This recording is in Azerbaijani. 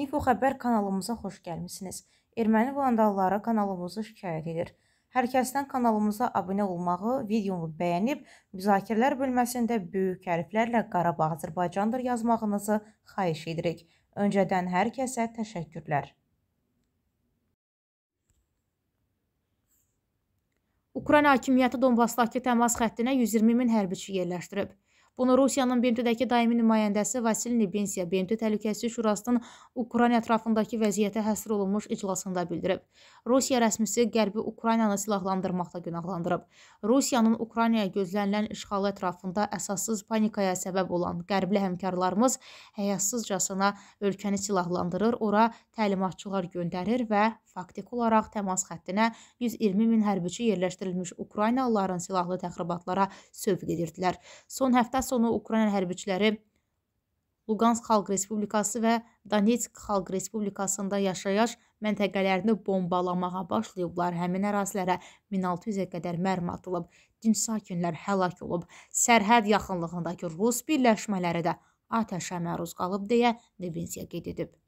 İnfo xəbər kanalımıza xoş gəlmisiniz. Erməni vandalları kanalımızı şikayət edir. Hər kəsdən kanalımıza abunə olmağı, videonu bəyənib, müzakirələr bölməsində böyük hərflərlə Qarabağ Azərbaycandır yazmağınızı xahiş edirik. Öncədən hər kəsə təşəkkürlər. Ukrayna hakimiyyəti Donbasdakı təmas xəttinə 120 min hərbiçi yerləşdirib. Bunu Rusiyanın BMT-dəki daimi nümayəndəsi Vasil Nebinsiya BMT Təhlükəsizlik Şurasının Ukrayna ətrafındakı vəziyyətə həsr olunmuş iclasında bildirib. Rusiya rəsmisi Qərbi Ukraynanı silahlandırmaqda günahlandırıb. Rusiyanın Ukraynaya gözlənilən işğalı ətrafında əsassız panikaya səbəb olan qərbli həmkarlarımız həyatsızcasına ölkəni silahlandırır, ora təlimatçılar göndərir və faktik olaraq təmas xəttinə 120 min hərbiçi yerləşdirilmiş Ukraynalıların silahlı təxribatlara sövq edirdilər. Son həftə sonu Ukrayna hərbçiləri Luqansk Xalq Respublikası və Donetsk Xalq Respublikasında yaşayaş məntəqələrini bombalamağa başlayıblar. Həmin ərazilərə 1600-ə qədər mərmi atılıb, dinc sakinlər həlak olub. Sərhəd yaxınlığındakı rus birləşmələri də atəşə məruz qalıb deyə Nebensiya qeyd edib.